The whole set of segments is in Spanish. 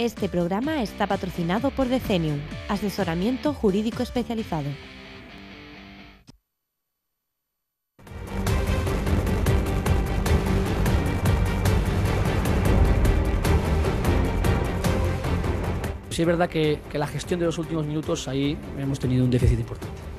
Este programa está patrocinado por Decenium, asesoramiento jurídico especializado. Sí es verdad que, la gestión de los últimos minutos ahí hemos tenido un déficit importante.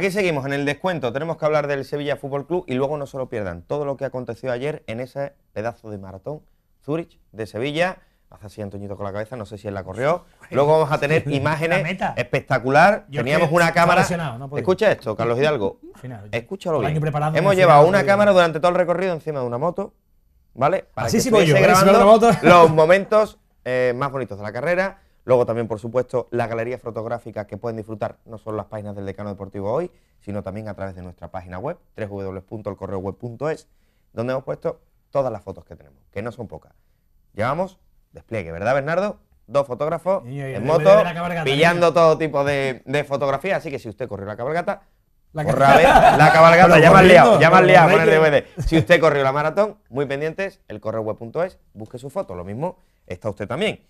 Aquí seguimos en el descuento. Tenemos que hablar del Sevilla Fútbol Club y luego no se lo pierdan todo lo que aconteció ayer en ese pedazo de maratón Zurich de Sevilla. Hace así Antoñito con la cabeza, no sé si él la corrió. Luego vamos a tener imágenes espectacular. Teníamos una cámara. Escucha esto, Carlos Hidalgo. Escúchalo bien. Hemos llevado una cámara durante todo el recorrido encima de una moto, ¿vale? así que sí voy ¿eh? grabando los momentos eh, más bonitos de la carrera Luego también, por supuesto, la galería fotográfica que pueden disfrutar no solo las páginas del Decano Deportivo Hoy, sino también a través de nuestra página web, www.elcorreoweb.es, donde hemos puesto todas las fotos que tenemos, que no son pocas. Llevamos despliegue, ¿verdad, Bernardo? Dos fotógrafos en moto, pillando todo tipo de, de fotografía, así que si usted corrió la cabalgata, la, cabalgata, la cabalgata ya me liado, ya me el DVD. Si usted corrió la maratón, muy pendientes, el correoweb.es, busque su foto, lo mismo está usted también.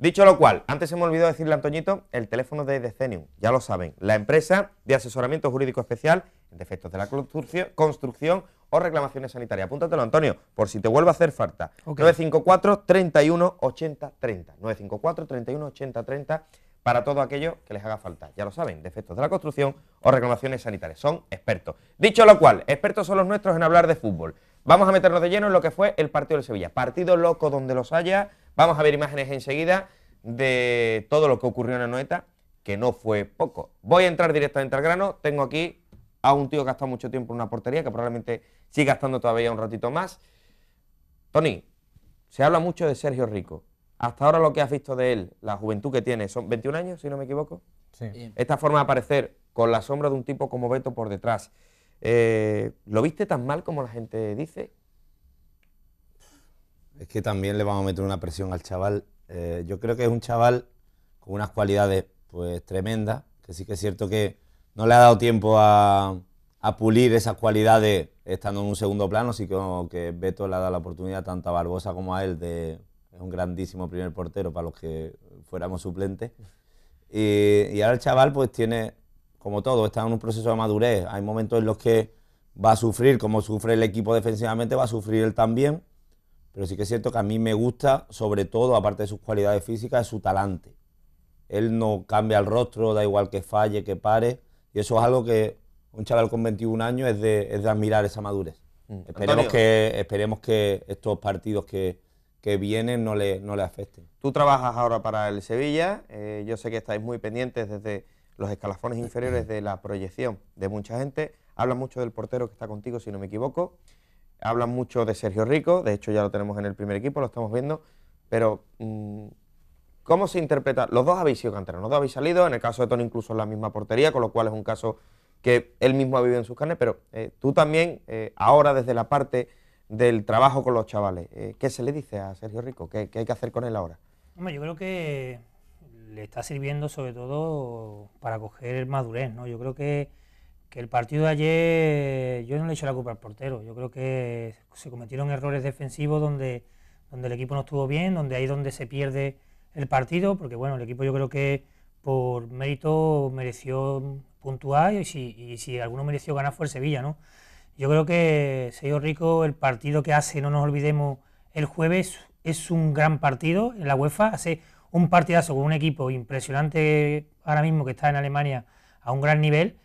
Dicho lo cual, antes se me olvidó decirle a Antoñito el teléfono de Decenium, ya lo saben, la empresa de asesoramiento jurídico especial en defectos de la construcción o reclamaciones sanitarias. Apúntatelo, Antonio, por si te vuelve a hacer falta. 954 31 80 30. 954 31 80 30 para todo aquello que les haga falta. Ya lo saben, defectos de la construcción o reclamaciones sanitarias. Son expertos. Dicho lo cual, expertos son los nuestros en hablar de fútbol. Vamos a meternos de lleno en lo que fue el partido de Sevilla. Partido loco donde los haya, Vamos a ver imágenes enseguida de todo lo que ocurrió en Anoeta, que no fue poco. Voy a entrar directamente al grano. Tengo aquí a un tío que ha estado mucho tiempo en una portería, que probablemente siga estando todavía un ratito más. Tony, se habla mucho de Sergio Rico. Hasta ahora lo que has visto de él, la juventud que tiene, son 21 años, si no me equivoco. Sí. Esta forma de aparecer con la sombra de un tipo como Beto por detrás. Eh, ¿Lo viste tan mal como la gente dice? es que también le vamos a meter una presión al chaval. Eh, yo creo que es un chaval con unas cualidades pues tremendas, que sí que es cierto que no le ha dado tiempo a, pulir esas cualidades estando en un segundo plano, así que, que Beto le ha dado la oportunidad tanto a Barbosa como a él de es un grandísimo primer portero para los que fuéramos suplentes. Y, y ahora el chaval pues tiene, como todo, está en un proceso de madurez. Hay momentos en los que va a sufrir, como sufre el equipo defensivamente, va a sufrir él también pero sí que es cierto que a mí me gusta, sobre todo, aparte de sus cualidades físicas, su talante. Él no cambia el rostro, da igual que falle, que pare. Y eso es algo que un chaval con 21 años es de, es de admirar esa madurez. Mm. Esperemos, que, esperemos que estos partidos que, que vienen no le, no le afecten. Tú trabajas ahora para el Sevilla. Eh, yo sé que estáis muy pendientes desde los escalafones inferiores de la proyección de mucha gente. Habla mucho del portero que está contigo, si no me equivoco. Hablan mucho de Sergio Rico, de hecho ya lo tenemos en el primer equipo, lo estamos viendo, pero mm, ¿cómo se interpreta? Los dos habéis sido canteros, los dos habéis salido, en el caso de Tony incluso en la misma portería, con lo cual es un caso que él mismo ha vivido en sus carnes, pero eh, tú también, eh, ahora desde la parte del trabajo con los chavales, eh, ¿qué se le dice a Sergio Rico? ¿Qué, ¿Qué, hay que hacer con él ahora? Hombre, yo creo que le está sirviendo sobre todo para coger madurez, ¿no? Yo creo que que el partido de ayer yo no le he hecho la culpa al portero. Yo creo que se cometieron errores defensivos donde, donde el equipo no estuvo bien, donde ahí donde se pierde el partido, porque bueno, el equipo yo creo que por mérito mereció puntuar y si, y alguno mereció ganar fue el Sevilla, ¿no? Yo creo que Señor Rico, el partido que hace, no nos olvidemos, el jueves es un gran partido en la UEFA, hace un partidazo con un equipo impresionante ahora mismo que está en Alemania a un gran nivel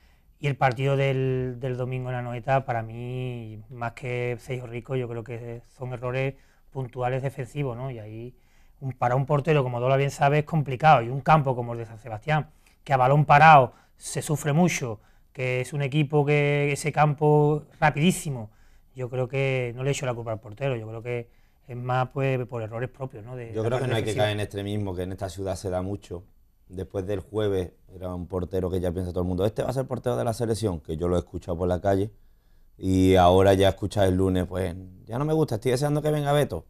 y el partido del, del domingo en la noeta, para mí, más que Seijo Rico, yo creo que son errores puntuales defensivos, ¿no? Y ahí, para un portero, como Dola bien sabe, es complicado. Y un campo como el de San Sebastián, que a balón parado se sufre mucho, que es un equipo que ese campo rapidísimo, yo creo que no le echo la culpa al portero, yo creo que es más pues por errores propios, ¿no? yo creo que no hay que caer en extremismo, que en esta ciudad se da mucho después del jueves era un portero que ya piensa todo el mundo, este va a ser portero de la selección, que yo lo he escuchado por la calle, y ahora ya escuchas el lunes, pues ya no me gusta, estoy deseando que venga Beto.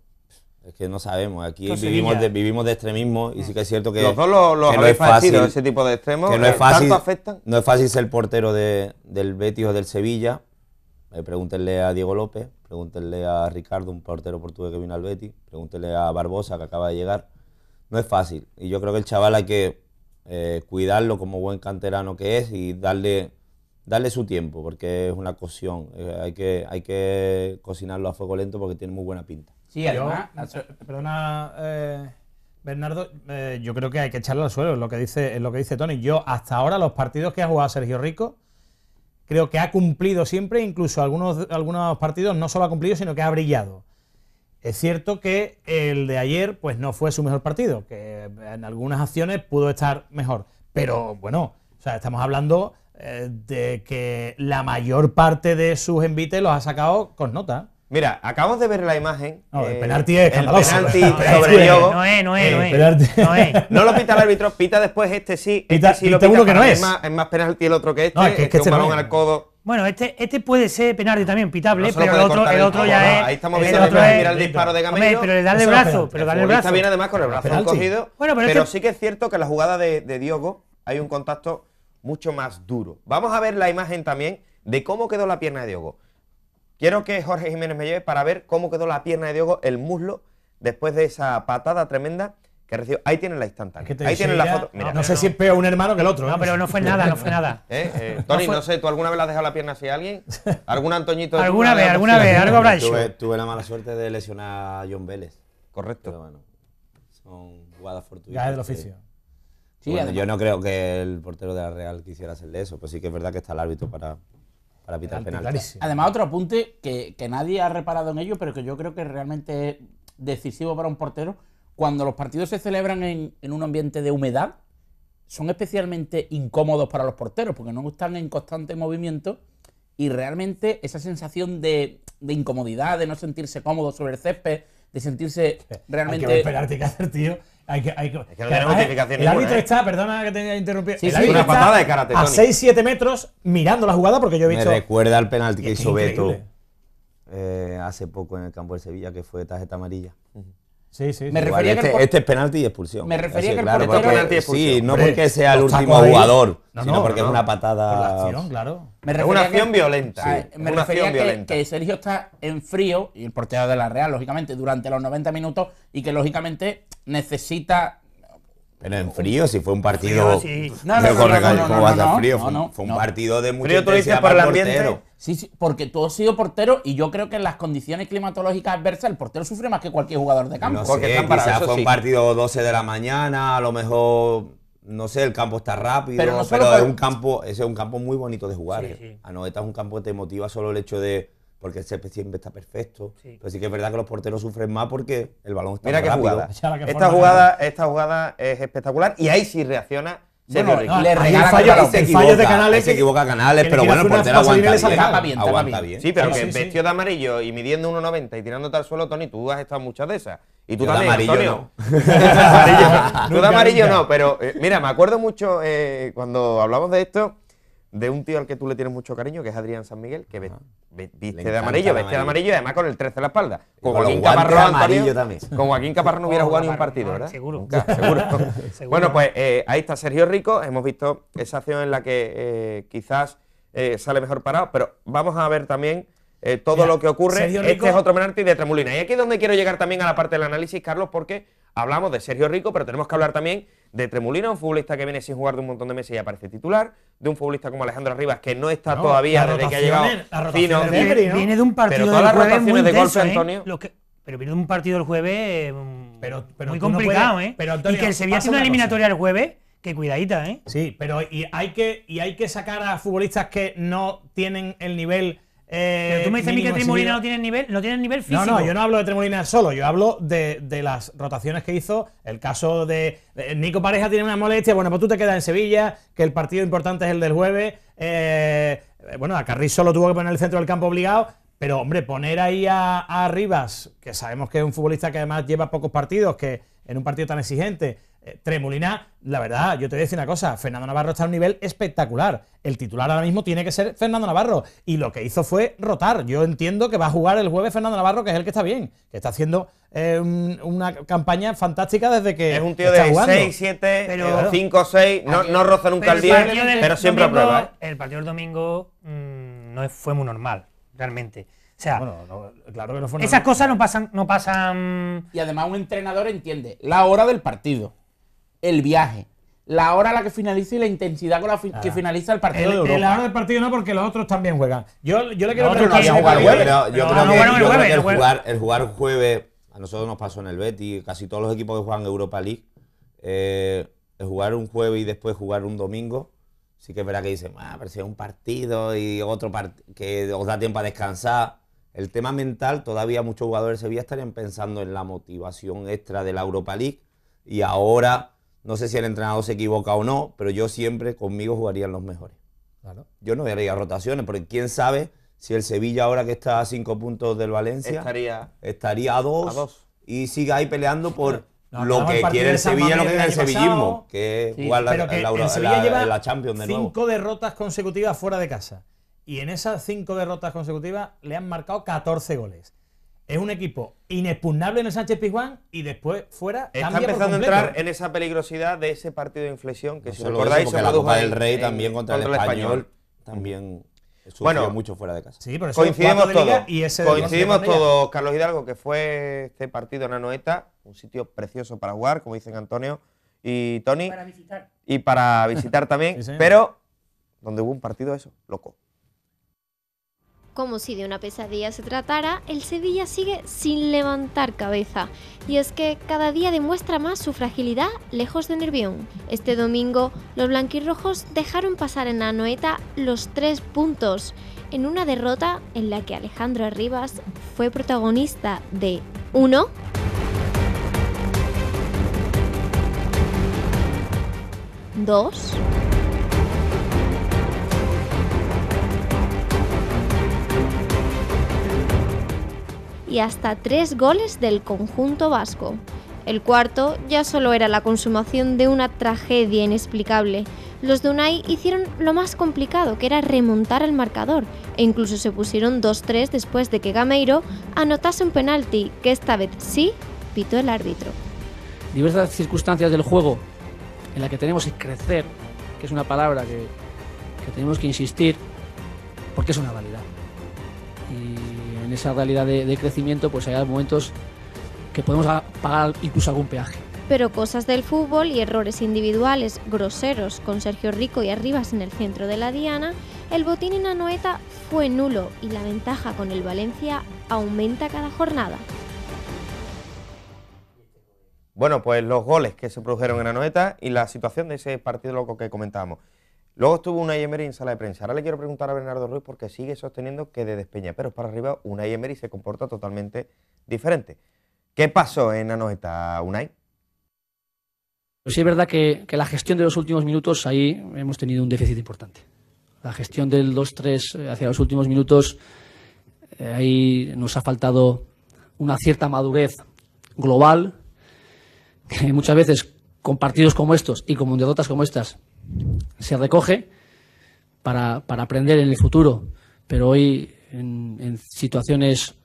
Es que no sabemos, aquí vivimos, de, vivimos de extremismo y sí que es cierto que, que no es eh, fácil ese tipo de que no es fácil, ¿tanto No es fácil ser portero de, del Betis o del Sevilla. Eh, pregúntenle a Diego López, pregúntenle a Ricardo, un portero portugués que vino al Betis, pregúntenle a Barbosa que acaba de llegar. No es fácil y yo creo que el chaval hay que eh, cuidarlo como buen canterano que es y darle, darle su tiempo, porque es una cocción. Eh, hay, que, hay que cocinarlo a fuego lento porque tiene muy buena pinta. Sí, perdona, eh, Bernardo, yo creo que hay que echarle al suelo, lo que dice, lo que dice Tony. Yo, hasta ahora, los partidos que ha jugado Sergio Rico, creo que ha cumplido siempre, incluso algunos, algunos partidos no solo ha cumplido, sino que ha brillado. Es cierto que el de ayer pues no fue su mejor partido, que en algunas acciones pudo estar mejor, pero bueno, o sea, estamos hablando eh, de que la mayor parte de sus envites los ha sacado con nota. Mira, acabamos de ver la imagen. No, el eh, penalti es El penalti no, sobre No es, no es, no No, no, lo pita el árbitro, pita después este sí. Este pita, este sí lo pita que no es. más, penalti el otro que este. es este que, un balón al codo bueno, este, este puede ser penalti también, pitable, pero el otro, el otro ya es. Ahí estamos viendo el otro el disparo de Gameiro. pero le da el brazo, pero dale el brazo. bien además con el brazo cogido. Bueno, pero, pero este sí que es cierto que en la jugada de Diogo hay un contacto mucho más duro. Vamos a ver la imagen también de cómo quedó la pierna de Diogo. Quiero que Jorge Jiménez me lleve para ver cómo quedó la pierna de Diogo, el muslo, después de esa patada tremenda Ahí tienen la instantánea. ahí tienen la foto. no, sé si es peor un hermano que el otro. No, ¿eh? pero no fue nada, no fue nada. Eh, eh, Tony, no, sé, ¿tú alguna vez le has dejado la pierna así alguien? ¿Algún Antoñito? ¿Alguna, vez, alguna vez, algo habrá Tuve, la mala suerte de lesionar a John Vélez. Correcto. Pero bueno, son jugadas fortuitas. Ya del oficio. yo no creo que el portero de la Real quisiera hacerle eso, Pues sí que es verdad que está el árbitro para, para pitar penal. Además, otro apunte que, que nadie ha reparado en ello, pero que yo creo que realmente es decisivo para un portero, cuando los partidos se celebran en, un ambiente de humedad, son especialmente incómodos para los porteros, porque no están en constante movimiento y realmente esa sensación de, incomodidad, de no sentirse cómodo sobre el césped, de sentirse realmente. Hay que esperarte hacer, tío. Hay que, hay que, es El árbitro ¿eh? está, perdona que te interrumpí. Sí, una patada de karate, A 6-7 metros mirando la jugada porque yo he visto. Me recuerda al penalti que hizo Beto eh, hace poco en el campo de Sevilla, que fue tarjeta amarilla. Sí, sí, Me refería este, que este, es penalti y expulsión. Me refería ah, que penalti y expulsión. Sí, no porque sea el último jugador, sino porque es una patada. acción, claro. es una acción violenta. me refería que, que, Sergio está en frío, y el portero de la Real, lógicamente, durante los 90 minutos, y que lógicamente necesita pero en frío, si fue un partido. No, no, no, no, no, no, Fue un partido de mucho Frío para el ambiente. Sí, sí, porque tú has sido portero y yo creo que en las condiciones climatológicas adversas el portero sufre más que cualquier jugador de campo. No sé, quizás fue un partido 12 de la mañana, a lo mejor, no sé, el campo está rápido, pero, es un campo, ese es un campo muy bonito de jugar. A eh. Anoeta ah, es un campo que te motiva solo el hecho de porque el césped siempre está perfecto. Sí. Pero sí que es verdad que los porteros sufren más porque el balón está Mira qué Jugada. Esta jugada, es espectacular y ahí sí reacciona bueno, le regala el se de Canales. Se equivoca Canales, pero bueno, el portero aguanta bien. Sí, pero que en vestido de amarillo y midiendo 1,90 y tirándote al suelo, Tony, tú has estado muchas de esas. Y tú también, de amarillo Antonio. No. tú de amarillo no, pero eh, mira, me acuerdo mucho eh, cuando hablamos de esto, de un tío al que tú le tienes mucho cariño, que es Adrián San Miguel, que viste de amarillo, Viste de amarillo y además con el 13 en la espalda. Como Joaquín Caparro también. Como Joaquín Caparro no hubiera oh, jugado ni un partido, ¿verdad? Seguro. Bueno, pues eh, ahí está Sergio Rico. Hemos visto esa acción en la que eh, quizás eh, sale mejor parado, pero vamos a ver también todo lo que ocurre. este es otro y de Tremulina Y aquí es donde quiero llegar también a la parte del análisis, Carlos, porque hablamos de Sergio Rico, pero tenemos que hablar también de Tremolina, un futbolista que viene sin jugar de un montón de meses y aparece titular, de un futbolista como Alejandro Arribas que no está todavía desde que ha llegado fino. Viene, de un partido pero todas las rotaciones de golpe, ¿eh? Antonio. pero viene de un partido el jueves mm, pero, muy complicado, ¿eh? y que el Sevilla hace una eliminatoria el jueves. Qué cuidadita, ¿eh? Sí, pero hay, que, y hay que sacar a futbolistas que no tienen el nivel eh, tú me dices que Tremolina no tiene nivel, no tiene nivel físico. No, no, yo no hablo de Tremolina solo, yo hablo de, de las rotaciones que hizo. El caso de, Nico Pareja tiene una molestia, bueno, pues tú te quedas en Sevilla, que el partido importante es el del jueves. Eh, eh, bueno, a Carriz solo tuvo que poner el centro del campo obligado. Pero, hombre, poner ahí a, a Rivas, que sabemos que es un futbolista que además lleva pocos partidos, que en un partido tan exigente, eh, Tremolina, la verdad, yo te voy a decir una cosa, Fernando Navarro está a un nivel espectacular. El titular ahora mismo tiene que ser Fernando Navarro. Y lo que hizo fue rotar. Yo entiendo que va a jugar el jueves Fernando Navarro, que es el que está bien, que está haciendo eh, una campaña fantástica desde que. Es un tío de jugando. 6, 7, 5, 6, no, no roza nunca el 10, pero siempre aprueba. ¿eh? El partido del domingo mm, no fue muy normal, realmente. O sea, claro que no fue normal. esas cosas no pasan, no pasan. Y además un entrenador entiende la hora del partido el viaje, la hora a la que finaliza y la intensidad con la que ah. finaliza el partido la hora del partido no, porque los otros también juegan. Yo, le quiero preguntar... No, jugar jueves. Yo creo que el jugar jueves, a nosotros nos pasó en el Betty, casi todos los equipos que juegan Europa League, eh, el jugar un jueves y después jugar un domingo, sí que es verdad que dicen, ah, pero si es un partido y otro partido que os da tiempo a descansar. El tema mental, todavía muchos jugadores se Sevilla estarían pensando en la motivación extra de la Europa League y ahora no sé si el entrenador se equivoca o no, pero yo siempre conmigo jugarían los mejores. Yo no haría rotaciones, porque quién sabe si el Sevilla ahora que está a cinco puntos del Valencia estaría, estaría a, dos, y siga ahí peleando por lo que quiere el Sevilla, lo que quiere el sevillismo, que es la, la, Champions de nuevo. Cinco derrotas consecutivas fuera de casa. Y en esas cinco derrotas consecutivas le han marcado 14 goles es un equipo inexpugnable en el Sánchez Pizjuán y después fuera está empezando a entrar en esa peligrosidad de ese partido de inflexión que recordáis eso, la Copa del Rey también contra, el, español, también bueno, mucho fuera de casa. Sí, pero coincidimos todos. Coincidimos todos, Carlos Hidalgo, que fue este partido en Anoeta, un sitio precioso para jugar, como dicen Antonio y Tony. Para visitar. Y para visitar también, pero donde hubo un partido eso, loco. Como si de una pesadilla se tratara, el Sevilla sigue sin levantar cabeza. Y es que cada día demuestra más su fragilidad lejos de Nervión. Este domingo, los blanquirrojos dejaron pasar en Anoeta los tres puntos, en una derrota en la que Alejandro Arribas fue protagonista de 1. 2. y hasta tres goles del conjunto vasco. El cuarto ya solo era la consumación de una tragedia inexplicable. Los de Unai hicieron lo más complicado, que era remontar el marcador, e incluso se pusieron 2-3 después de que Gameiro anotase un penalti, que esta vez sí pitó el árbitro. Diversas circunstancias del juego en las que tenemos que crecer, que es una palabra que, tenemos que insistir, porque es una realidad esa realidad de, de crecimiento, pues hay momentos que podemos pagar incluso algún peaje. Pero cosas del fútbol y errores individuales groseros con Sergio Rico y Arribas en el centro de la diana, el botín en Anoeta fue nulo y la ventaja con el Valencia aumenta cada jornada. Bueno, pues los goles que se produjeron en Anoeta y la situación de ese partido loco que comentábamos. Luego estuvo una Emery en sala de prensa. Ahora le quiero preguntar a Bernardo Ruiz porque sigue sosteniendo que desde pero para arriba una Emery se comporta totalmente diferente. ¿Qué pasó en Anoeta, Unai? Pues sí, es verdad que, la gestión de los últimos minutos ahí hemos tenido un déficit importante. La gestión del 2-3 eh, hacia los últimos minutos, eh, ahí nos ha faltado una cierta madurez global, que muchas veces con partidos como estos y con derrotas como estas se recoge para, aprender en el futuro, pero hoy en, situaciones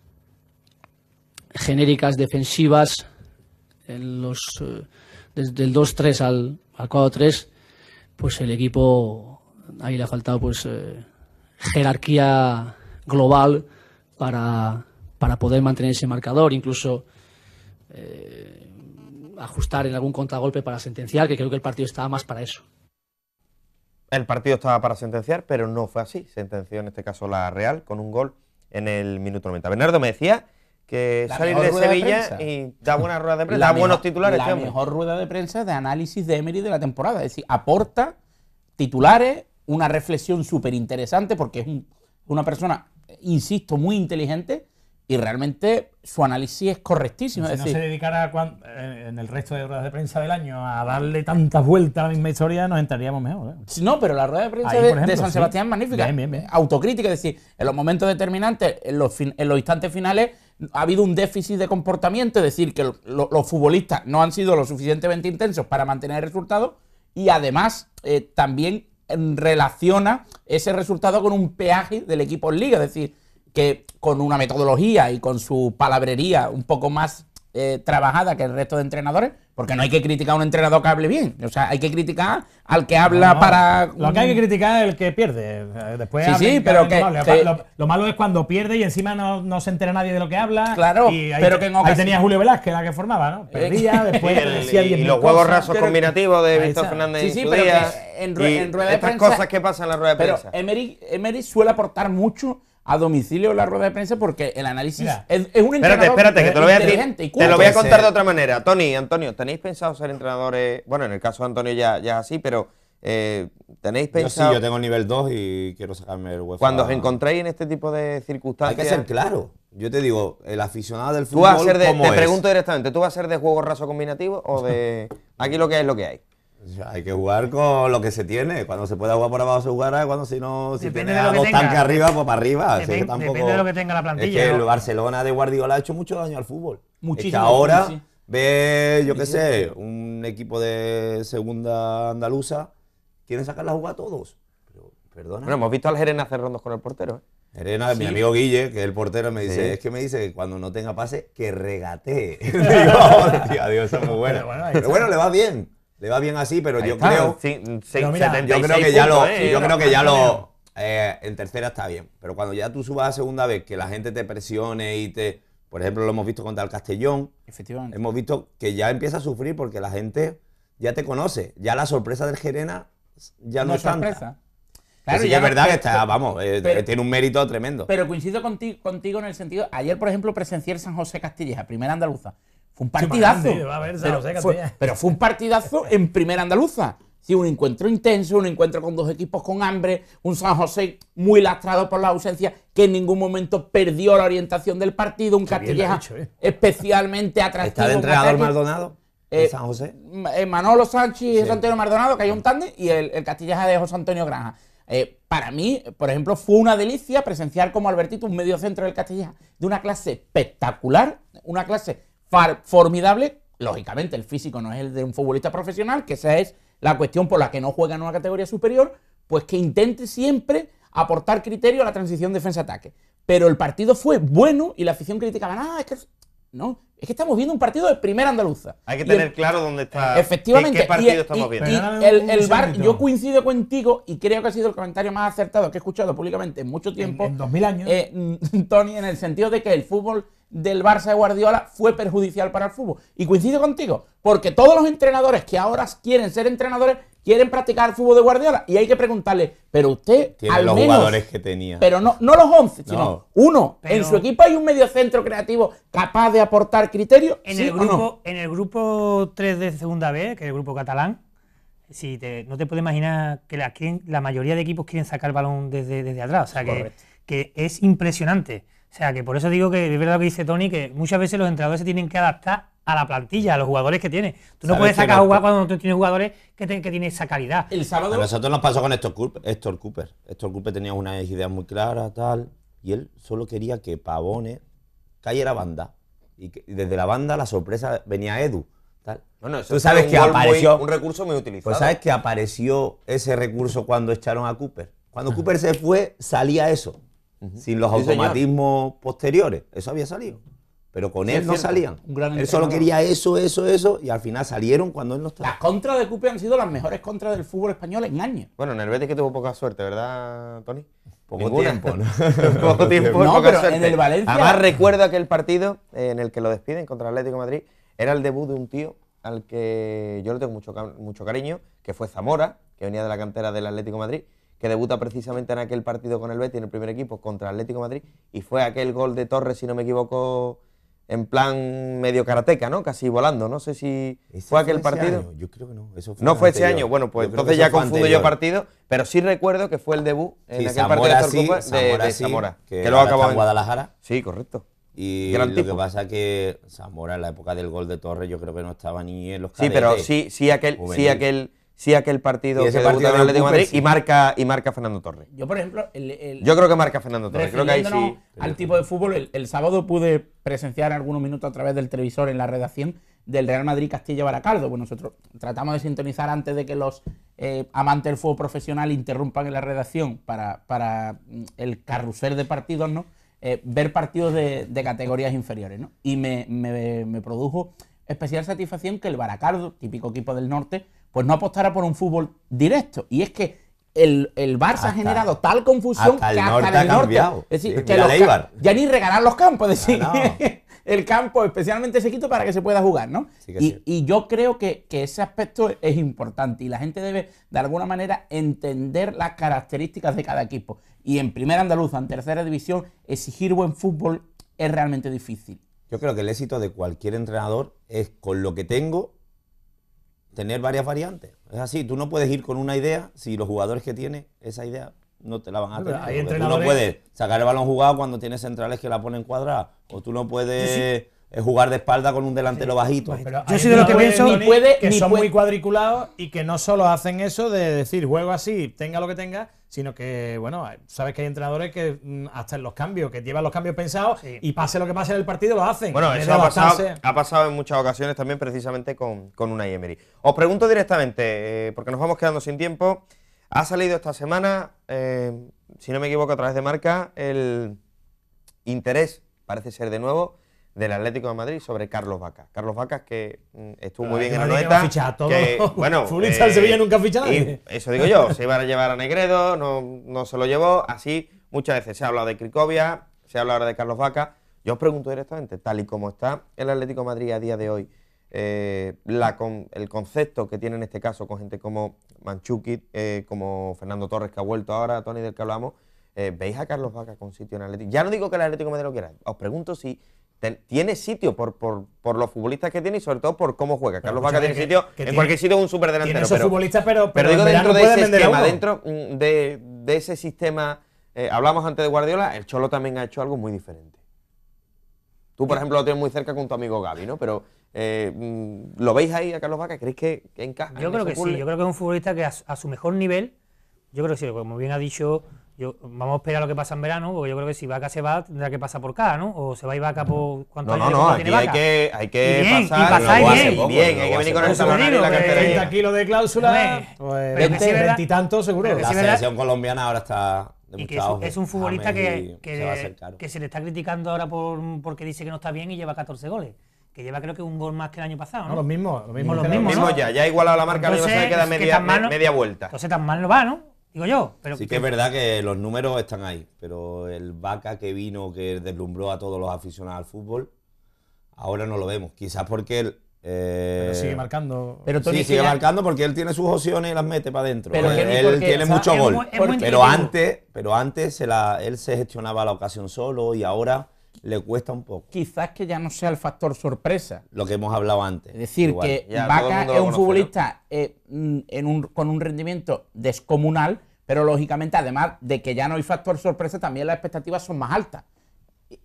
genéricas, defensivas, en los, eh, desde el 2-3 al, al 4-3, pues el equipo, ahí le ha faltado pues eh, jerarquía global para, para, poder mantener ese marcador, incluso eh, ajustar en algún contragolpe para sentenciar, que creo que el partido estaba más para eso. El partido estaba para sentenciar, pero no fue así. Sentenció en este caso la Real con un gol en el minuto 90. Bernardo me decía que salir de Sevilla y da buenas ruedas de prensa, da buenos titulares. La mejor rueda de prensa de análisis de Emery de la temporada. Es decir, aporta titulares, una reflexión súper interesante porque es una persona, insisto, muy inteligente y realmente su análisis es correctísimo. Si no se dedicara eh, en el resto de ruedas de prensa del año a darle tantas vueltas a la misma historia, nos entraríamos mejor. ¿eh? No, pero la rueda de prensa de, San Sebastián es magnífica. Autocrítica, es decir, en los momentos determinantes, en los, instantes finales, ha habido un déficit de comportamiento, es decir, que los futbolistas no han sido lo suficientemente intensos para mantener el resultado y además eh, también relaciona ese resultado con un peaje del equipo en liga, es decir, que con una metodología y con su palabrería un poco más eh, trabajada que el resto de entrenadores, porque no hay que criticar a un entrenador que hable bien. O sea, hay que criticar al que habla para. Lo que hay que criticar es el que pierde. Eh, después pero que. lo, malo es cuando pierde y encima no, se entera nadie de lo que habla. Claro, pero que tenía Julio Velázquez, la que formaba, ¿no? Eh, Perdía, después. y, los huevos rasos combinativos de Víctor Fernández. Sí, sí, pero en, cosas que pasan en la rueda de prensa. Pero Emery suele aportar mucho a domicilio la rueda de prensa porque el análisis es, un entrenador espérate, espérate, que te lo voy a, decir, Te lo voy a contar de otra manera. Tony, Antonio, ¿tenéis pensado ser entrenadores? Eh, bueno, en el caso de Antonio ya, ya es así, pero eh, ¿tenéis pensado? Yo sí, yo tengo nivel 2 y quiero sacarme el UEFA. Cuando os encontréis en este tipo de circunstancias... Hay que ser claro. Yo te digo, el aficionado del fútbol, Te pregunto directamente, ¿tú vas a ser de juego raso combinativo o de...? Aquí lo que hay es lo que hay. Hay que jugar con lo que se tiene. Cuando se pueda jugar por abajo se jugará. Cuando si no, si tiene algo arriba, pues para arriba. Depende, de lo que tenga la plantilla. Es que el Barcelona de Guardiola ha hecho mucho daño al fútbol. Muchísimo. Es ahora ve, yo qué sé, un equipo de segunda andaluza, quieren sacar la jugada a todos. Pero, perdona. Bueno, hemos visto al Jerena hacer rondos con el portero. ¿eh? mi amigo Guille, que es el portero, me dice, es que me dice que cuando no tenga pase, que regatee. Digo, es muy bueno, Pero bueno le va bien. Le va bien así, pero mm, yo creo. Eh, yo creo que ya lo. yo creo que ya lo. en tercera está bien. Pero cuando ya tú subas a segunda vez, que la gente te presione y te. Por ejemplo, lo hemos visto contra el Castellón. Efectivamente. Hemos visto que ya empieza a sufrir porque la gente ya te conoce. Ya la sorpresa del Gerena ya no, es tanta. Claro, es verdad que está, vamos, eh, tiene un mérito tremendo. Pero coincido contigo, en el sentido, ayer por ejemplo presencié el San José Castilleja, primera andaluza, fue un partidazo. Pero fue, pero fue un partidazo en primera andaluza. Sí, un encuentro intenso, un encuentro con dos equipos con hambre, un San José muy lastrado por la ausencia, que en ningún momento perdió la orientación del partido, un Castilleja eh. especialmente atractivo. ¿Está de entrenador Maldonado? Eh, San José. Eh, Manolo Sánchez y el Antonio Maldonado, que hay un tándem, y el, el, Castilleja de José Antonio Granja. para mí, por ejemplo, fue una delicia presenciar como Albertito, un medio centro del Castilleja, de una clase espectacular, una clase formidable. Lógicamente, el físico no es el de un futbolista profesional, que esa es la cuestión por la que no juega en una categoría superior, pues que intente siempre aportar criterio a la transición defensa-ataque. Pero el partido fue bueno y la afición crítica ah, es ¿no? Es que estamos viendo un partido de primera andaluza. Hay que tener claro dónde está. Efectivamente. ¿Qué partido estamos viendo? el, yo coincido contigo y creo que ha sido el comentario más acertado que he escuchado públicamente en mucho tiempo. En, años. Eh, Tony, en el sentido de que el fútbol del Barça de Guardiola fue perjudicial para el fútbol. Y coincido contigo, porque todos los entrenadores que ahora quieren ser entrenadores quieren practicar fútbol de guardiola y hay que preguntarle, pero usted Tiene al los jugadores que tenía. Pero no, no los 11, sino uno. en su equipo hay un mediocentro creativo capaz de aportar criterio? En, el grupo, en el grupo 3 de segunda B, que es el grupo catalán, si no te puedes imaginar que la, la mayoría de equipos quieren sacar el balón desde, desde atrás. O sea, que, que, es impresionante. O sea, que por eso digo que es verdad lo que dice Tony, que muchas veces los entrenadores se tienen que adaptar a la plantilla, a los jugadores que tiene. Tú no puedes sacar a jugar cuando tú tienes jugadores que, tienen esa calidad. El sábado... nosotros nos pasó con Héctor Cooper. Héctor Cooper, tenía unas ideas muy claras, tal, y él solo quería que Pavone cayera banda. Y, desde la banda la sorpresa venía Edu. Tal. No, no, eso tú sabes que apareció... un recurso muy utilizado. Pues sabes que apareció ese recurso cuando echaron a Cooper. Cuando ah. Cooper se fue, salía eso sin los automatismos posteriores. Eso había salido. Pero con él no salían. él solo quería eso, eso, eso, y al final salieron cuando él no estaba. Las contras de Cupe han sido las mejores contras del fútbol español en años. Bueno, en el Betis que tuvo poca suerte, ¿verdad, Tony? Poco tiempo, ¿no? poco tiempo, el Además recuerdo aquel partido en el que lo despiden contra el Atlético Madrid. Era el debut de un tío al que yo le tengo mucho, mucho cariño, que fue Zamora, que venía de la cantera del Atlético Madrid que debuta precisamente en aquel partido con el Betis, en el primer equipo, contra Atlético Madrid, y fue aquel gol de Torres, si no me equivoco, en plan medio karateca, ¿no? Casi volando, no sé si fue aquel partido. Yo creo que no, fue No fue ese año, bueno, pues entonces ya confundo yo partido, pero sí recuerdo que fue el debut en aquel partido de, Zamora, de Zamora, que, lo acabó en Guadalajara. Sí, correcto. Y lo que pasa es que Zamora en la época del gol de Torres yo creo que no estaba ni en los cadetes. Sí, pero sí, sí aquel, sí aquel si aquel partido, y y marca, y marca Fernando Torres. Yo, por ejemplo, el, yo creo que marca Fernando Torres. Creo que ahí sí. Al tipo de fútbol, el, sábado pude presenciar algunos minutos a través del televisor en la redacción del Real Madrid Castilla Baracaldo. Pues nosotros tratamos de sintonizar antes de que los eh, amantes del fútbol profesional interrumpan en la redacción para, para mm, el carrusel de partidos, ¿no? Eh, ver partidos de, categorías inferiores, ¿no? Y me, produjo especial satisfacción que el Baracaldo, típico equipo del norte, pues no apostará por un fútbol directo. Y es que el, Barça ha generado tal confusión que hasta el norte. ha es ya ni regalar los campos, decir, el campo especialmente se para que se pueda jugar, ¿no? y, yo creo que, que, ese aspecto es importante y la gente debe de alguna manera entender las características de cada equipo. Y en primera andaluza, en tercera división, exigir buen fútbol es realmente difícil. Yo creo que el éxito de cualquier entrenador es con lo que tengo tener varias variantes. Es así, tú no puedes ir con una idea si los jugadores que tienen esa idea no te la van a tener. tú no puedes sacar el balón jugado cuando tienes centrales que la ponen cuadrada. O tú no puedes es jugar de espalda con un delantero bajito. Yo soy de lo que pienso ni puede, que son muy cuadriculados y que no solo hacen eso de decir juego así, tenga lo que tenga, sino que, bueno, sabes que hay entrenadores que mm, hasta en los cambios, que llevan los cambios pensados y pase lo que pase en el partido, lo hacen. Bueno, eso ha pasado, ha pasado, en muchas ocasiones también precisamente con, una Emery. Os pregunto directamente, eh, porque nos vamos quedando sin tiempo, ha salido esta semana, eh, si no me equivoco, a través de marca, el interés, parece ser de nuevo, del Atlético de Madrid sobre Carlos Vaca. Carlos Vaca que mm, estuvo muy bien en la Que, bueno, futbolista eh, Sevilla nunca ha nadie. Eso digo yo, se iba a llevar a Negredo, no, se lo llevó, así muchas veces se ha hablado de Cricovia, se habla ahora de Carlos Vaca. Yo os pregunto directamente, tal y como está el Atlético de Madrid a día de hoy, eh, el concepto que tiene en este caso con gente como Manchuki, eh, como Fernando Torres que ha vuelto ahora, Tony del que hablamos, ¿veis a Carlos Vaca con sitio en Atlético? Ya no digo que el Atlético de Madrid lo quiera, os pregunto si tiene sitio por, los futbolistas que tiene y sobre todo por cómo juega. Carlos Vaca tiene sitio, en cualquier sitio es un superdelantero. Tiene pero, futbolistas, pero, dentro mm, de ese sistema, eh, hablamos antes de Guardiola, el Cholo también ha hecho algo muy diferente. Tú, por ejemplo, lo tienes muy cerca con tu amigo Gaby, ¿no? Pero eh, mm, ¿lo veis ahí a Carlos Vaca? ¿Crees que, encaja? Yo creo que sí, yo creo que es un futbolista que a, a su mejor nivel, yo creo que sí, como bien ha dicho yo, vamos a esperar lo que pasa en verano, porque yo creo que si Vaca se va, tendrá que pasar por acá, ¿no? O se va y Vaca por cuánto No, no, no, aquí hay que, hay que pasar, y bien. hay que venir con el salario la 30 kilos de cláusula, pues, 20, 20 y tanto seguro. La selección colombiana ahora está es, un futbolista que, que, se le está criticando ahora por, porque dice que no está bien y lleva 14 goles. Que lleva creo que un gol más que el año pasado, ¿no? los mismos, los mismos. Los mismos, ya, ya ha igualado la marca, entonces, se queda media, media vuelta. Entonces tan mal no va, ¿no? Digo yo. Pero sí que es verdad que los números están ahí, pero el vaca que vino, que deslumbró a todos los aficionados al fútbol, ahora no lo vemos. Quizás porque él... Eh, pero sigue marcando. Pero sí, sigue marcando porque él tiene sus opciones y las mete para adentro. él, tiene mucho gol. pero, antes, pero antes él se gestionaba la ocasión solo y ahora le cuesta un poco. Quizás que ya no sea el factor sorpresa. Lo que hemos hablado antes. Es decir, que Vaca es un futbolista eh, mm, con un rendimiento descomunal, pero lógicamente, además de que ya no hay factor sorpresa, también las expectativas son más altas.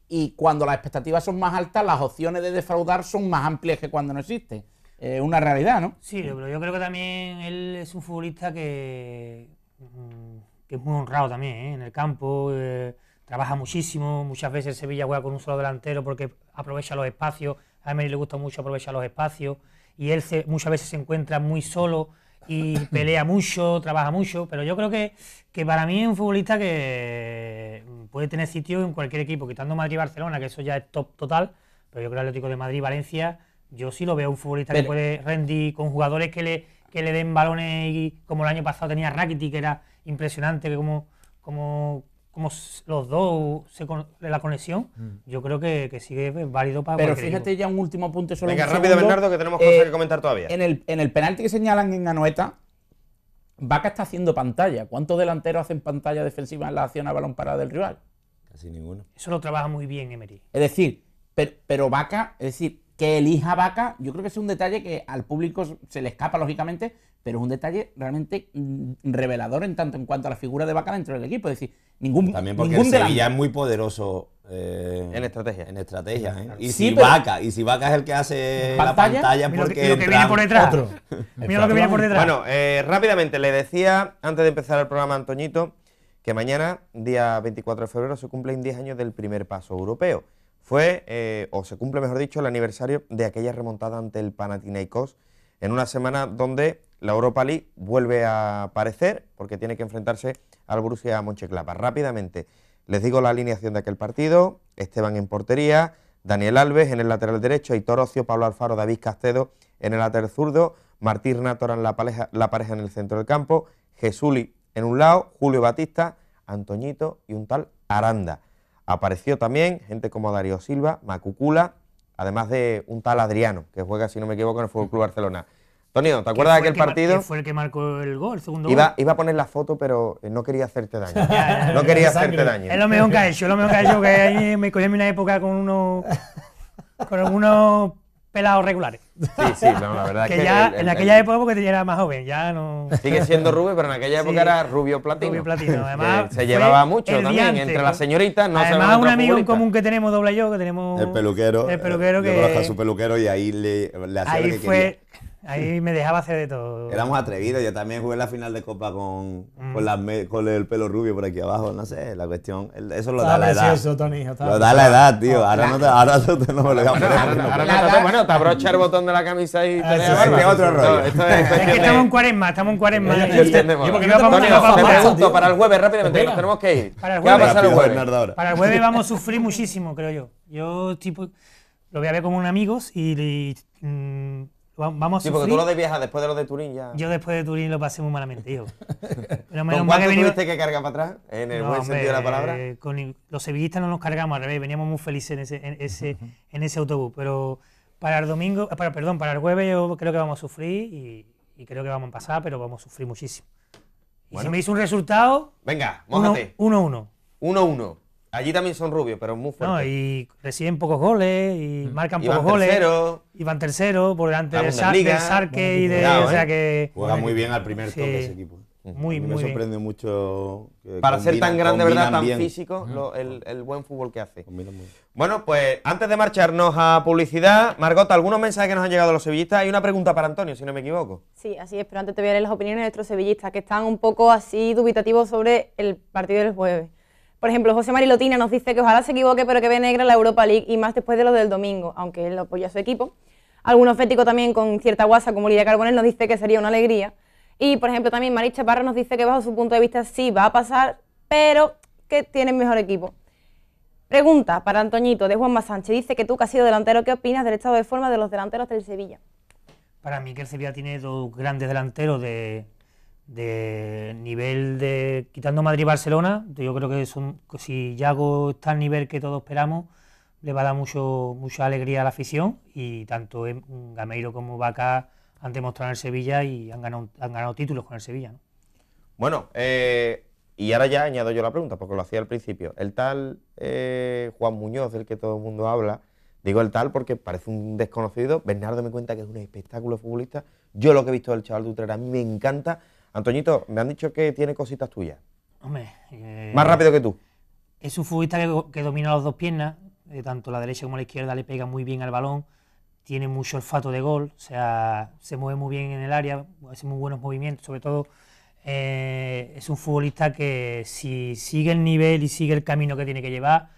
Y cuando las expectativas son más altas, las opciones de defraudar son más amplias que cuando no existen. Es una realidad, ¿no? Sí, pero yo creo que también él es un futbolista que, mm, es muy honrado también, ¿eh? en el campo. Eh, trabaja muchísimo, muchas veces Sevilla juega con un solo delantero porque aprovecha los espacios, a Emery le gusta mucho aprovechar los espacios, y él muchas veces se encuentra muy solo y pelea mucho, trabaja mucho, pero yo creo que, que para mí es un futbolista que puede tener sitio en cualquier equipo, quitando Madrid y Barcelona, que eso ya es top total, pero yo creo que el Atlético de Madrid Valencia, yo sí lo veo un futbolista que puede rendir con jugadores que le, que le den balones, y como el año pasado tenía Rakiti, que era impresionante, que como, como como los dos la conexión, mm. yo creo que, sigue válido para. Pero fíjate ya un último apunte solo. Venga, rápido, Bernardo, que tenemos cosas eh, que comentar todavía. En el, en penalti que señalan en Anoeta, Vaca está haciendo pantalla. ¿Cuántos delanteros hacen pantalla defensiva en la acción a balón parado del rival? Casi ninguno. Eso lo trabaja muy bien Emery. Es decir, pero, pero Vaca, es decir, que elija Vaca, yo creo que es un detalle que al público se le escapa, lógicamente, pero es un detalle realmente mm, revelador en tanto en cuanto a la figura de Vaca dentro del equipo. Es decir, ningún. También porque ningún Sevilla es muy poderoso. Eh, en estrategia. En estrategia, ¿eh? Y si Vaca, y si Vaca es el que hace la pantalla porque. que, viene por detrás. Mira lo que viene por detrás. Bueno, eh, rápidamente, le decía antes de empezar el programa Antoñito que mañana, día 24 de febrero, se cumplen 10 años del primer paso europeo. Fue, eh, o se cumple mejor dicho, el aniversario de aquella remontada ante el Panathinaikos en una semana donde la Europa League vuelve a aparecer porque tiene que enfrentarse al Borussia Mönchengladbach Rápidamente les digo la alineación de aquel partido, Esteban en portería, Daniel Alves en el lateral derecho, Aitor Ocio, Pablo Alfaro, David Castedo en el lateral zurdo, Martín Natoran la pareja, la pareja en el centro del campo, Jesuli en un lado, Julio Batista, Antoñito y un tal Aranda. Apareció también gente como Darío Silva, Macucula, además de un tal Adriano, que juega, si no me equivoco, en el Fútbol Club Barcelona. Tonio, ¿te acuerdas de aquel partido? fue el que marcó el gol, segundo iba, gol? Iba a poner la foto, pero eh, no quería hacerte daño. no quería hacerte daño. Es lo mejor que ha hecho, lo mejor que ha hecho, que ahí me cogí en una época con unos... con unos pelados regulares. Sí, sí, la verdad que, ya en aquella época porque era más joven, ya no. Sigue siendo rubio, pero en aquella época era rubio platino. Rubio platino, además. se llevaba mucho también entre las señoritas, no Además, un amigo en común que tenemos, doble yo, que tenemos el peluquero. El peluquero eh, que conozco a su peluquero y ahí le, le hacía ahí fue, Ahí me dejaba hacer de todo. Éramos atrevidos. Yo también jugué la final de Copa con, mm. con, el pelo rubio por aquí abajo. No sé, la cuestión. Eso lo da la edad. lo da la edad, tío. ahora, no te, ahora no me lo voy a poner. Bueno, te, abrocha el botón de la camisa y te ah, sí, otro rollo. es, que estamos en cuaresma, estamos en cuaresma. Yo, entendemos. para el jueves, rápidamente, nos tenemos que ir. Para el jueves, Para el jueves vamos a sufrir muchísimo, creo yo. Yo, tipo, lo voy a ver con un amigos y mm, Vamos a sí, porque tú lo de viajar después de lo de Turín ya. Yo después de Turín lo pasé muy malamente, hijo. Pero ¿Con cuánto que venido... tuviste que carga para atrás? En el buen sentido de la palabra. con los sevillistas no nos cargamos, al revés, veníamos muy felices en ese, en ese, en ese autobús. Pero para el domingo, eh, para, perdón, para el jueves yo creo que vamos a sufrir y, creo que vamos a pasar, pero vamos a sufrir muchísimo. Y si me hizo un resultado. Venga, mójate. 1-1. 1-1. Allí también son rubios, pero muy fuertes. No, y reciben pocos goles, y mm. marcan pocos goles. Y van tercero, por delante de, Sarkey de y de... o sea ¿eh? que, juega muy bien al primer toque ese equipo. ¿eh? Muy, muy me sorprende mucho... Para ser tan grande, ¿verdad? Tan físico, el, buen fútbol que hace. Bueno, pues antes de marcharnos a publicidad, Margot, algunos mensajes que nos han llegado los sevillistas. Hay una pregunta para Antonio, si no me equivoco. Sí, así es, pero antes te voy a leer las opiniones de nuestros sevillistas, que están un poco así dubitativos sobre el partido del jueves. Por ejemplo, José Marilotina nos dice que ojalá se equivoque, pero que ve negra la Europa League y más después de lo del domingo, aunque él apoya a su equipo. Algunos féticos también con cierta guasa, como Lidia Carbonell, nos dice que sería una alegría. Y, por ejemplo, también Maricha Parra nos dice que bajo su punto de vista sí va a pasar, pero que tiene mejor equipo. Pregunta para Antoñito de Juanma Sánchez. Dice que tú que has sido delantero, ¿qué opinas del estado de forma de los delanteros del Sevilla? Para mí que el Sevilla tiene dos grandes delanteros de de nivel de quitando Madrid Barcelona yo creo que son si Yago está al nivel que todos esperamos le va a dar mucho mucha alegría a la afición y tanto Gameiro como Vaca han demostrado en el Sevilla y han ganado han ganado títulos con el Sevilla bueno eh, y ahora ya añado yo la pregunta porque lo hacía al principio el tal eh, Juan Muñoz del que todo el mundo habla Digo el tal porque parece un desconocido. Bernardo me cuenta que es un espectáculo futbolista. Yo lo que he visto del chaval de Utrera a mí me encanta. Antoñito, me han dicho que tiene cositas tuyas. Hombre. Eh, Más rápido que tú. Es un futbolista que, domina las dos piernas, eh, tanto la derecha como la izquierda le pega muy bien al balón, tiene mucho olfato de gol, o sea, se mueve muy bien en el área, hace muy buenos movimientos, sobre todo eh, es un futbolista que si sigue el nivel y sigue el camino que tiene que llevar,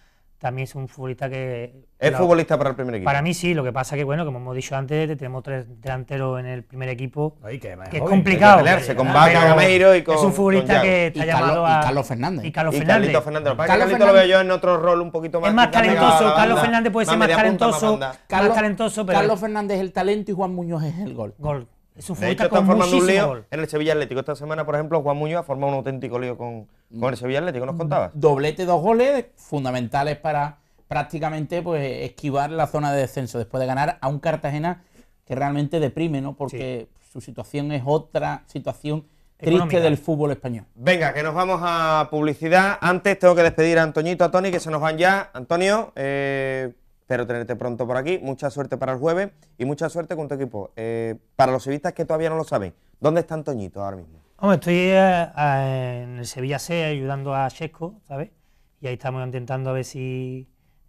también es un futbolista que... ¿Es futbolista para el primer equipo? Para mí sí, lo que pasa que, bueno, como hemos dicho antes, tenemos tres delanteros en el primer equipo, Ay, que, que es complicado. Que con Vaca, Gameiro y con... Es un futbolista que está llamado a... Carlos Fernández. Y Carlos Fernández. Lo, Carlos Fernández. lo veo yo en otro rol un poquito más... Es más talentoso, Carlos Fernández puede ser más talentoso, Carlos, Fernández es el talento y Juan Muñoz es el gol. Gol, es un están un lío en el Sevilla Atlético. Esta semana, por ejemplo, Juan Muñoz ha formado un auténtico lío con, mm. con el Sevilla Atlético, nos contabas Doblete, dos goles fundamentales para prácticamente pues, esquivar la zona de descenso después de ganar a un Cartagena que realmente deprime, ¿no? Porque su situación es otra situación triste del fútbol español. Venga, que nos vamos a publicidad. Antes tengo que despedir a Antoñito, a Tony, que se nos van ya. Antonio, eh Espero tenerte pronto por aquí. Mucha suerte para el jueves y mucha suerte con tu equipo. Eh, para los sevistas que todavía no lo saben, ¿dónde está Antoñito ahora mismo? Hombre, estoy eh, en el Sevilla C ayudando a Chesco, ¿sabes? Y ahí estamos intentando a ver si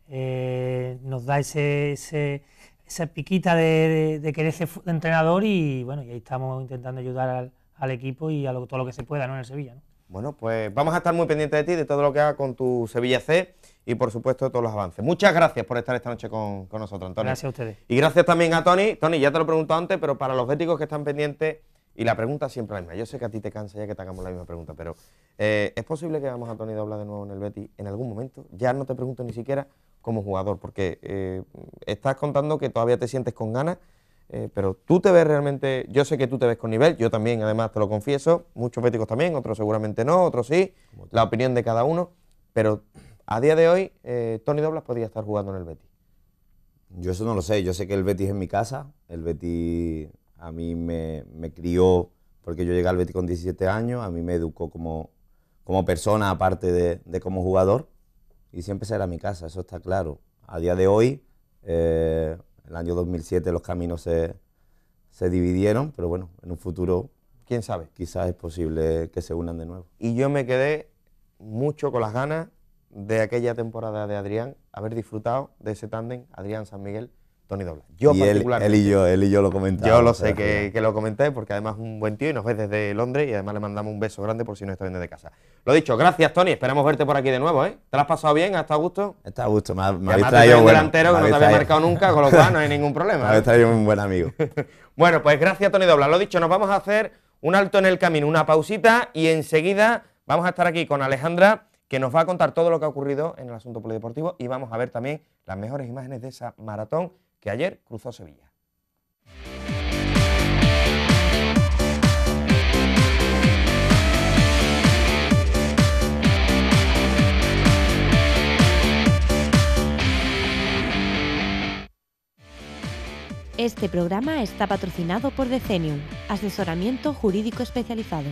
eh, nos da ese, esa piquita de, de, querer ser entrenador y bueno, y ahí estamos intentando ayudar al, equipo y a todo lo que se pueda en el Sevilla. ¿no? Bueno, pues vamos a estar muy pendientes de ti, de todo lo que hagas con tu Sevilla C y por supuesto de todos los avances. Muchas gracias por estar esta noche con, nosotros, Antonio. Gracias a ustedes. Y gracias también a Tony. Tony, ya te lo he preguntado antes, pero para los éticos que están pendientes, y la pregunta siempre la misma. Yo sé que a ti te cansa ya que te hagamos la misma pregunta, pero eh, ¿es posible que hagamos a Tony hablar de nuevo en el Betty en algún momento? Ya no te pregunto ni siquiera como jugador, porque eh, estás contando que todavía te sientes con ganas eh, pero tú te ves realmente, yo sé que tú te ves con nivel, yo también además te lo confieso, muchos béticos también, otros seguramente no, otros sí, la opinión de cada uno, pero a día de hoy eh, Tony Doblas podría estar jugando en el Betis. Yo eso no lo sé, yo sé que el Betis es mi casa, el Betis a mí me, crió, porque yo llegué al Betis con 17 años, a mí me educó como, como persona aparte de, como jugador, y siempre será mi casa, eso está claro. A día de hoy... Eh, en el año 2007 los caminos se, dividieron, pero bueno, en un futuro... ¿Quién sabe? Quizás es posible que se unan de nuevo. Y yo me quedé mucho con las ganas de aquella temporada de Adrián, haber disfrutado de ese tándem Adrián-San Miguel Tony Dobla. Yo Él, y yo, él y yo lo comentamos. Yo lo sé que, lo comenté porque además es un buen tío y nos ves desde Londres y además le mandamos un beso grande por si no está viendo de casa. Lo dicho, gracias Tony, esperamos verte por aquí de nuevo, ¿eh? ¿Te has pasado bien? hasta estado gusto? Está a gusto, me, ha, un delantero que no te había marcado nunca, con lo cual no hay ningún problema. me ¿eh? un buen amigo. bueno, pues gracias Tony Dobla. Lo dicho, nos vamos a hacer un alto en el camino, una pausita y enseguida vamos a estar aquí con Alejandra que nos va a contar todo lo que ha ocurrido en el asunto polideportivo y vamos a ver también las mejores imágenes de esa maratón que ayer cruzó Sevilla. Este programa está patrocinado por Decenium, asesoramiento jurídico especializado.